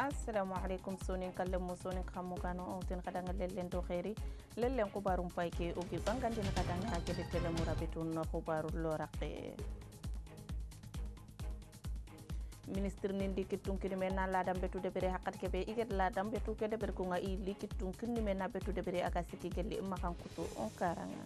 assalamu alaikum sonin kallon mo sonin kamu kano oh, autin kadan lelen do khairi lallen o paike ugi bangande na kadan ke de tele mo rabitu no lo raqe ministre ni di tunki ni men la ladam betu de bere hakkat be iget ladam betu kede bere ko nga i likit tunki ni men betu de bere aga sikki gelli imma kutu on oh, karanga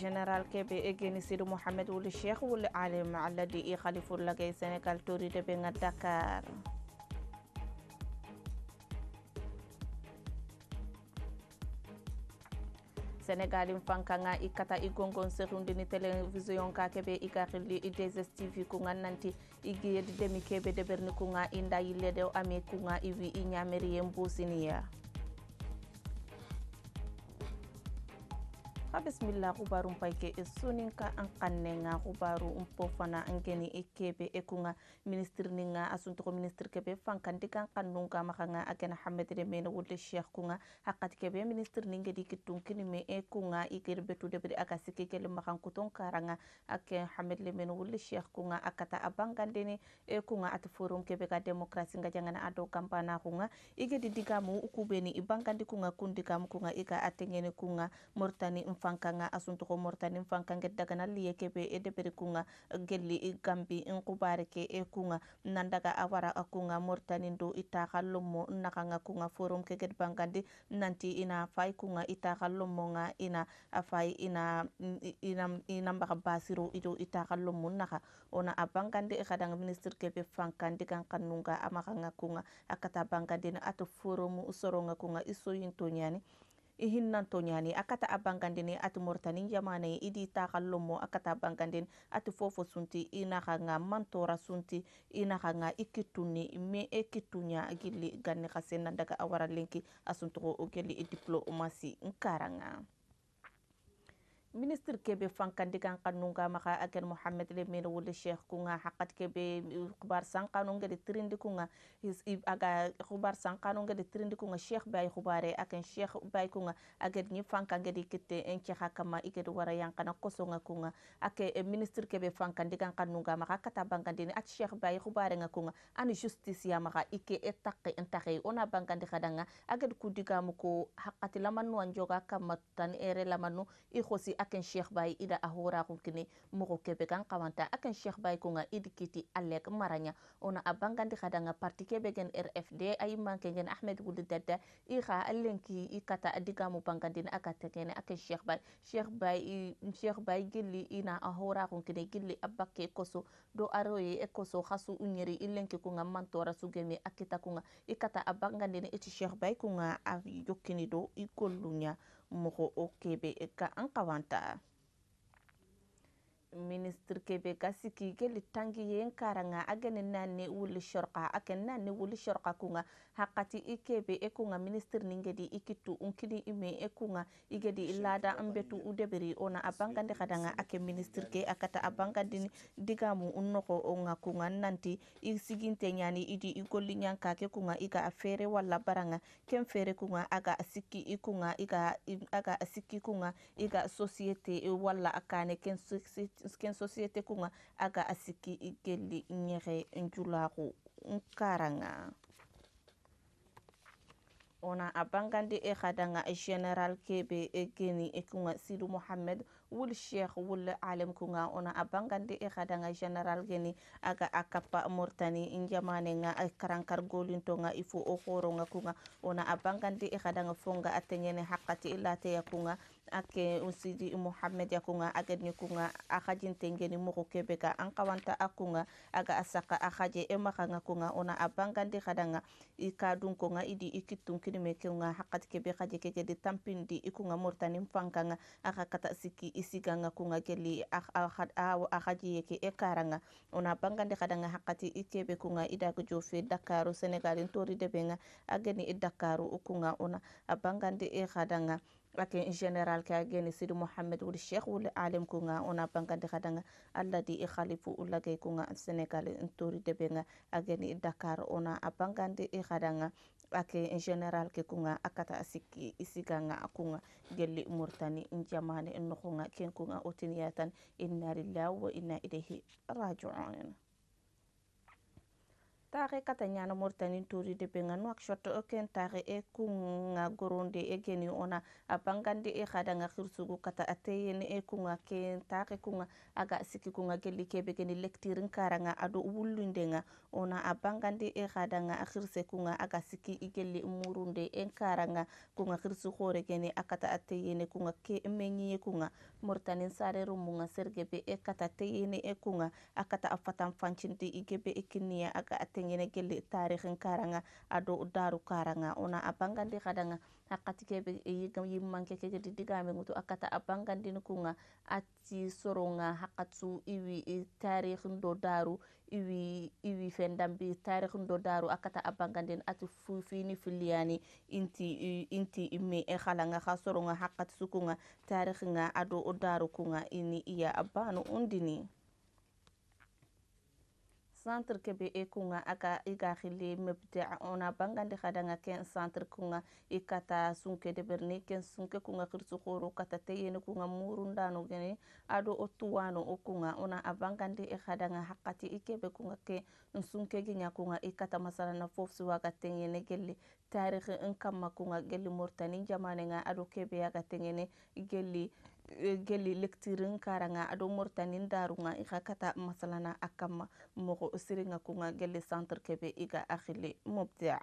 général keɓe egeni sidou mouhamed wuli cheikh wuli alim alladi i khalifoullagay sénégal toride ɓe ga dakar sénégal in fankaga i kata i gongon serundini télévision ka keɓe i garilli i dss tv kuga nanti i giyedi demi deberni deɓerni nga i da yillede o ami kuga i wi i ñameri yen mbusiniya Bismillah, bisimila kubaru pa ke e suni ka an kannenga kubaru mpo fana an geni kebe ninga e asuntuko minister kebe fankandi kan makanga a Ahmed hamedire wulle sheikh kunga hakati kebe minister ninge di kitunkini me ekunga kunga i geri aga sike gele makan karanga wulle sheikh kunga akata abangandini e ekunga at forum kebe ga demokrasi nga jangana ado kampana kunga i ukubeni ibangandi kunga kundigamu kunga ika atengene kunga mortani mfa fankanga asuntogo mortanin fankange daganalli ye kebe e eh, deberi kunga gelli eh, eh, gambi nkubare ke e kunga nandaga awara akunga mortanin do itaxa lommo naxanga kunga forum keget bangandi nanti ina fay kunga itaxa lommo nga ina afay mm, ina ina ina mbaxa basiro ido itaxa lommo naxa ona a bangandi xadang ministre kebe fankandi gan xannunga amaxanga kunga akata bangandina ato forum soronga kunga isoyinto ñani ihinnan toñani akata abangandini ati mortani jamane idi taxa lomo akata abangandini ati fofo sunti inaxa nga mantora sunti inaxa nga i kittunni me e kittuña gilli ganni xa senna daga awara lenki asuntoxo o gelli i diplomasi nkaranga Minister kebe fankandi kan kannunga maka aken mohammed le mene wole sheikh kunga hakat kebe khubar sankano ngede trindi kunga aga khubar sankano ngede trindi kunga sheikh bay khubare aken sheikh bay kunga aged ni fanka ngede en enke hakama iged wara yankana kosonga kunga ake eh, Minister kebe fankandi kan kannunga maka kata bangandi at sheikh bay khubare nga kunga an justice ya maka ike etaqi entaqi ona bangandi khadanga aged kudigamuko hakati lamanu anjoga kamatan ere lamanu ikhosi akan sheikh bayi ida ahora kini moko kebe kan kawanta akan sheikh bai kunga idikiti alek maranya ona abangandi kadanga parti kebe gen RFD ay manke gen Ahmed Wuli Dada iha alenki ikata adiga mu bangandin akata gen akan sheikh bai sheikh bayi sheikh bayi gilli ina ahora kini gilli abake koso do aroye e koso khasu unyeri ilenki kunga mantora sugeme akita kunga ikata abangandin iti sheikh nga kunga yokini do i kolunya mɔgɔ o kebe ka an kawanta ministre kebe kasikige litangiyen karanga agenenane wuli shorqa agenenane wuli shorqa kunga hakati ikebe e ekunga ministre ningedi ikitu unkini ime ekunga igedi ilada ambetu udeberi ona abangande kadanga ake ministre ke akata abangandini digamu unnoko onga kunga nanti isiginte nyani idi igolli nyanka ke kunga iga afere walla baranga ken fere kunga aga asiki ikunga iga aga asiki kunga iga societe walla akane ken societe ken société kunga aga a siki i gelli ɲɛgɛ njulaxu n karanga ona a bangandi e xadanga e general kebe e geni e kunga sidu mohammed wul cheikh wul alem kunga ona a bangandi e xadanga e general geni aga a kappa mortani njamane nga a e karankar golinto nga ifo o xoro kunga ona a bangandi e xadanga fonga a teñene xaqati i lateya kunga ake unsidi muhammed yakunga aget nyukunga akajinte ngeni mogo kebeka ankawanta akunga aga asaka akaje emakanga kunga ona abangandi kadanga ikadun kunga idi ikitun kirime kunga hakat kebe kaje kegedi tampindi ikunga mortani mpankanga aka kata siki isiganga kunga geli akaji yeke ekaranga ona abangandi kadanga hakati ikebe kunga idago jofe dakaru senegalin tori debenga ageni idakaru ukunga ona abangandi ekadanga lakin general ke a geni sidi mohammed wuri sheikh wuli alim kunga ona bangandi khadanga alladi i xalifu khalifu ulagay kunga senegal ntori debenga ageni dakar ona abangandi i khadanga ake general ke i kunga nga asiki isiganga kunga gelli murtani njamane nga ken kunga otiniyatan inna lillahi wa inna ilayhi raji'un Tare kata nyana Mauritanie turi de benga nuak shot oken tare e kunga goronde e geni ona abangande e kada nga khirsugu kata ateyen e kunga ken tare kunga aga siki kunga gelli kebe geni lektirin karanga ado wulundenga ona abangande e kada nga khirse kunga aga siki igelli murunde en karanga kunga khirsu khore geni akata ateyen e kunga ke menyi e kunga Mauritanie sare rumunga sergebe e kata ateyen e kunga akata afatan fanchindi igebe e aga ateyen tengene gelli tarikhin karanga ado daru karanga ona abangandi kadanga hakati kebe e, yimmanke kege didigame ngutu akata abangandini kunga ati soronga hakatu iwi e, tarikhin do daru iwi iwi fendambi tarihin do daru akata abangandini ati fufini filiyani inti e, inti ime e khalanga kha soronga hakati sukunga tarikhinga ado daru kunga ini iya abanu undini centre kebe e kunga aka i ga ona bangandi xadanga ken centre kunga i e kata sunke deberni ken sunke kunga xirsu xoro kata teyene kunga murundano gene ado o tuwano o kunga ona a bangandi i xadanga xaqati i e kebe kunga ke sunke giña kunga i e kata masalana fof si waga tengene gelli tarixi n kamma kunga gelli mortani jamanenga ado kebe yaga tengene gelli geli lectirin karanga ado mortanin darunga iga kata maslana akama mogo siringa kunga geli centre kebe iga akhili mubdica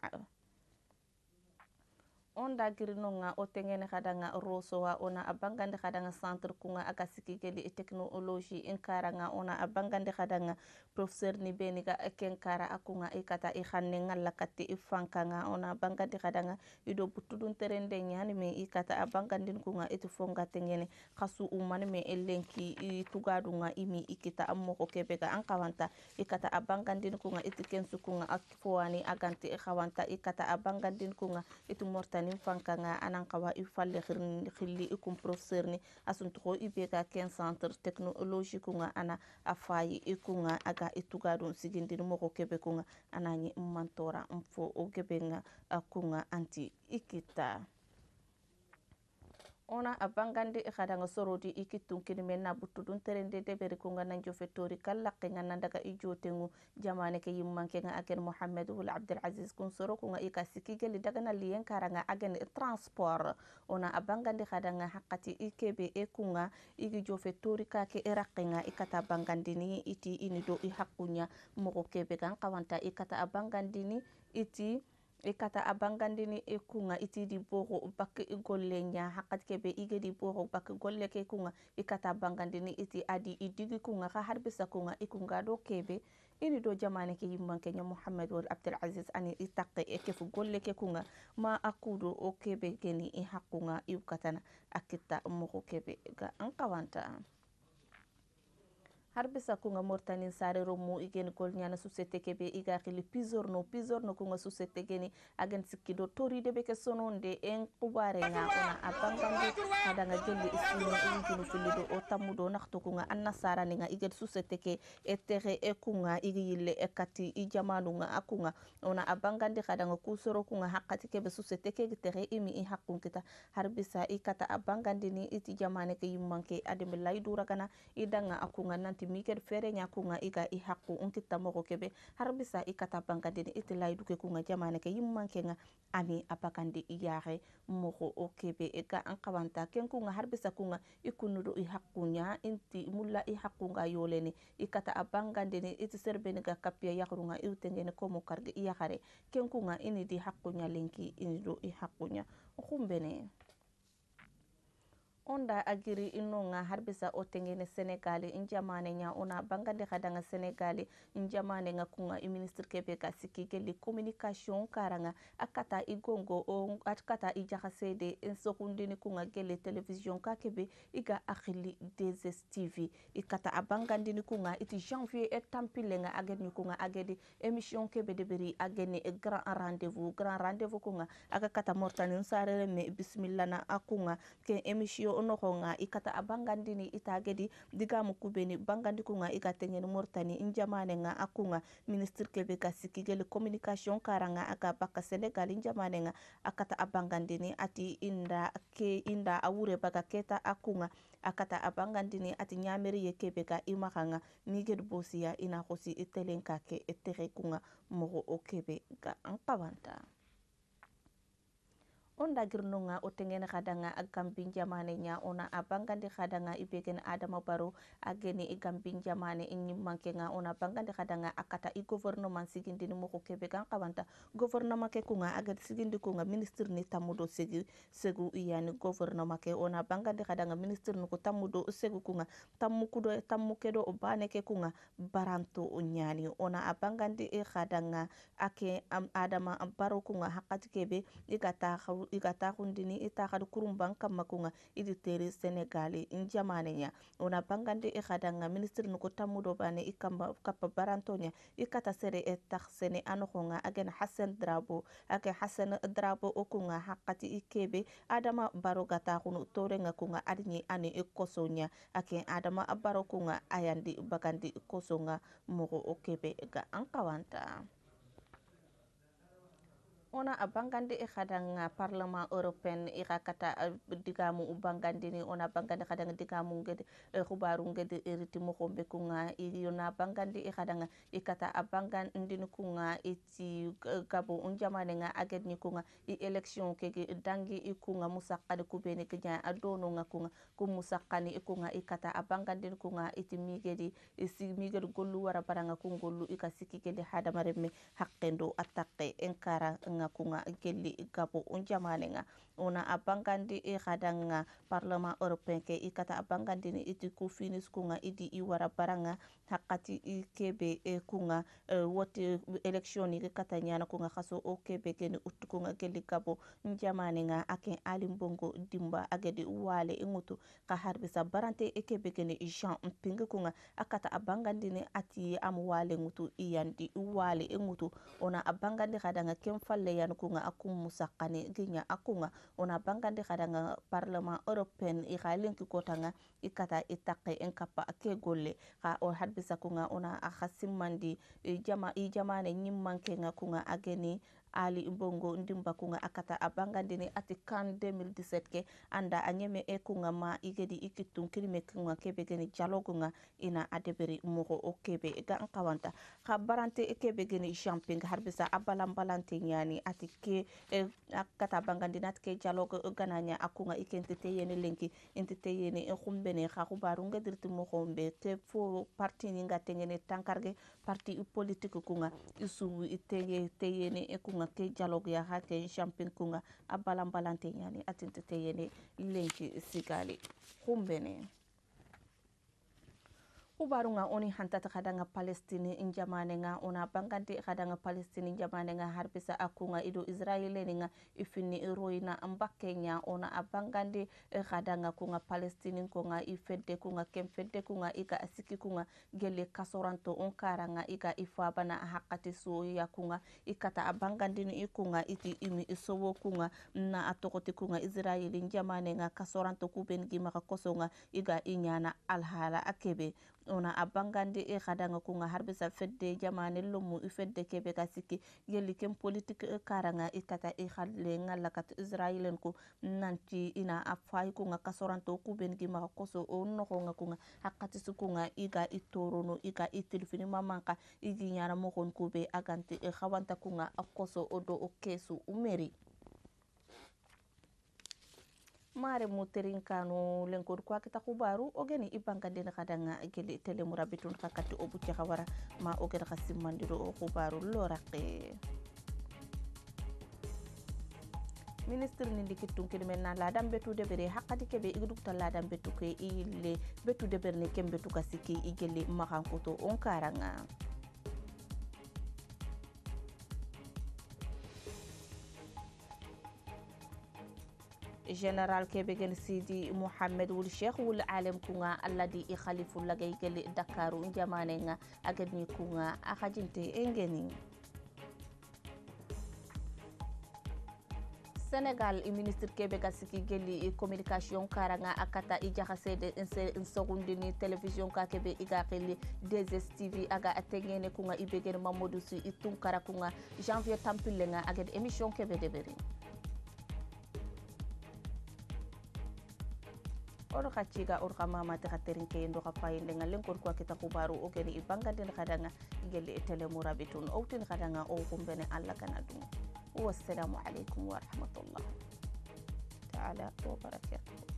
on da girino nga o tengene kada nga roso wa ona abangande kada nga centre kunga aka sikigeli e technologie en nga ona abangande kada nga professeur ni beni ga ken kara akunga e kata e khanne nga lakati fanka nga ona bangandi kada nga ido butudun terende nyani me e kata abangande kunga e fonga tengene khasu umane me elenki e tugadu nga imi ikita ammo ko kebega an kawanta e kata abangande kunga e tiken sukunga akfowani aganti e khawanta e kata abangande kunga e tumortani anin fankanga anan kawa i falle xilli i kun professeur ni a suntuxo i be ka ken centre technologie nga ana a fayi i kunga ga i dun sigindini moxo kebe kunga anani n mantora n fo o gebenga kunga anti i kitta ona a abangandi xadanga sorodi i ikittun menna buttudun terendede deberi kunga nanjofettori kallakke ga nandaga i ijotengu jamane ke yimmanke ga agen mohammed wul abdulaziz kun soro kunga i ika sikigeli dagana liyen karanga agen transport ona a abangandi kadanga hakkati ikebe e kunga igi jofettori kake irakke e i kata bangandini iti ini do i hakkunya mogo kebe gan kata a bangandini iti i e kata a bangandini i e kunga iti e di boro baki golle nya hakat kebe ige di boro baki golle ke kunga i kata bangandini iti adi i digi kunga ka harbisa kunga i kunga do kebe ini do jamane ke yimman kenya muhammad wal abdul aziz ani i takke e kefu golle ke kunga ma akudo o kebe geni i hakunga i katana akitta mogo kebe ga an har bisa kunga mortanin sare romu igen kol nyana susete kebe iga khili pizor no pizor no kunga susete geni agen sikido toride de beke sononde en kubare nga ona abangambe jeli gelli ini ingini filido o tamudo nakto kunga anna sara ninga igen susete ke etere e kunga igi yille e kati i jamanu nga akunga ona abang kada nga kusoro kunga hakati kebe susete ke gitere imi i hakun kita har bisa ikata abang ni iti jamane ke yumanke ademelai dura kana idanga akunga nanti miked fere nya kunga iga i hakku unki tamogo kebe harbisa i kata bankandini iti layiduke kunga jamane ke yimmankenga ani abakandi i yaxe mogo o kebe e an kabanta ken kunga harbisa kunga i kunudu i hakkunya inti mulla i hakkunga yolene i kata a bangandini iti serbeni ga kapiya yaxrunga i utengene komo karge i yaxare ken kunga ini di hakkunya lenki inidu i hakkunya xumbene onda agiri inonga harbisa otengene senegali injamane nya ona bangande kadanga senegali injamane nga kunga iministre kebe ka sikigeli communication karanga akata igongo o akata ijakasede ensokundini kunga gele television ka kebe iga akhili deses tv ikata abangandini kunga iti janvier et tampile nga ageni kunga agedi emission kebe deberi ageni e grand rendez-vous grand rendez-vous kunga aga mortani nsarere me bismillah na akunga ke emission noxonga ikata abangandini itagedi digamu kubeni bangandi kunga i ga teɲeni moritani n jamanenga a kunga ministre ke be sikigeli communication karanga a ga baka senegal n jamanenga a kata a ati inda ke inda a wurebaga keta a kunga a kata a ati ɲameri ye ke be ka i maxanga nigedi bosiya i na xosi kunga moxo okebe ga n onda girnunga otengene kadanga agam jamane nya ona abangandi kadanga ibegen adama baru ageni igampin jamane inyimanke nga ona bangandi kadanga akata i gouvernement sigindi ni moko kebe kan kawanta gouvernement ke kunga agati sigindi kunga ministre ni tamudo segu segu iyani gouvernement ke ona bangandi kadanga ministre nuko tamudo segu kunga tamukudo tamukedo obane ke kunga baranto onyani ona abangandi e kadanga ake am adama baru kunga hakat kebe igata i igataxundini itaxadi kurunban i idi teri senegali njamaneya una bangandi i xadanga ministre nugu do bane i kappa barantoya i kata sere e taxsene a noxonga agen hasen drabo age hasen drabo o kunga haxati i kebe adama baro gataxunu torenga kunga adiñi ani i kosoya ake adama baro kunga ayandi bagandi koso kosonga moxo o kebe ga an xawanta ona abangandi e kadanga ah, parlement européen ira kata ah, digamu ubangandini ona bangandi kadang digamu ngede e eh, khubaru e riti mo kombe kunga iyona bangandi e kadanga ah, ikata abangan kunga iti eh, gabo unjama nga agedni kunga e election kege dangi ikunga musakani kubeni kenya adono nga kunga ku musakani ikunga ikata abangandini kunga iti migedi isi migedi gollu wara baranga kungollu ikasiki kede hadamareme hakendo attakke enkara nga kunga kelli gabo unja malenga una abangandi i e gadanga parlement européen ke i kata abangandi ni iti ku finis kunga idi i baranga hakati i e kunga e, wote election ni kata nyana kunga kaso o kebe keni uttu kunga kelli gapo unja malenga ake alimbongo dimba agedi wale ngutu ka harbisa barante e kebe keni jean mpinga kunga akata abangandi ni ati am wale ngutu iyandi wale ingutu ona abangandi gadanga kem falle leyan kunga akung musakani ginya akunga una bangandi kadanga parlement européen i xa ki kotanga i kata i taqe en kappa ke golle xa o hadbisa kunga una a xa jama i jamane ku nga ageni ali bongo ndimba kunga akata abangandini ati kan 2017 ke anda anyeme e kunga ma igedi ikitun kirime kunga kebe geni jalo ina adeberi mogo o kebe ga nkawanta ka barante e kebe geni jumping harbisa abalambalante nyani ati ke e, akata abangandini ati ke jalo gananya akunga ikentite yene lenki entite yene e kumbene ka kubarunga dirti mogo mbe te fo parti ninga tengene tankarge parti politique kunga isu itenge teyene e kunga ke jalogiyaha ke champin kunga a balanbalante yani atintete yene lenki sigali kumbene ubarunga oni hantata kadanga palestini injamane nga ona banganti kadanga palestini injamane nga harbisa akunga ido israeleni nga ifini iroina mbakenya ona abangandi eh, kadanga kunga palestini kunga ifente kunga kemfente kunga ika asiki kunga gele kasoranto onkara nga ika ifabana hakati soya kunga ikata abangandini ikunga iti imi isowo kunga na atokoti kunga israeli injamane nga kasoranto kubengi maka kosonga iga inyana alhala akebe ona a bangandi e kadanga kunga harbe sa fedde jamane lomu i e fedde kebe ka sikki yelli ken politique karanga i e tata i e halle ngalla kat israelen ko nanti ina a fayi kunga kasoranto kubengi maga koso o nogonga kunga hakkatisi kunga i ga i torono i ga i tilifini mamanka i gi ñana kube agante i hawanta kunga a koso o do o kesu umeri mare muterin kanu lenkor kwa kita kubaru ogeni ibanga den kadanga gele tele murabitun kakati obuke kawara ma o ogen kasimandiro o kubaru loraqe ministre ni ndiki tunkil men na ladam betu debere bere hakati kebe igdukta ladam betu ke ille betu de berne kembe tukasiki igele makankoto onkaranga generalkeɓe gen sidi mouhammed wul cheikh wul alem kunga alladi i khalifu lagay geli dakaru jamanega agadni kuga a hajinte e geni i ministre kebe ga siki geli communication karanga a kata i jaxa seede n segundini télévision ka i ga xili dss tv aga a tengene kunga i begen mamadou sy i tunkara kunga janvier tampillenga aged émission kebe deɓeri oɗo xa ciga oɗo xa mamate xa terin ke yendo xa payin lenga lenkon kuwa keta xubaru o geni i bangandin xadanga gelli telemuraɓi tun owtin xadanga o xumbene allah kana dum wassalamu aleykum warahmatullah taala wabarakatuh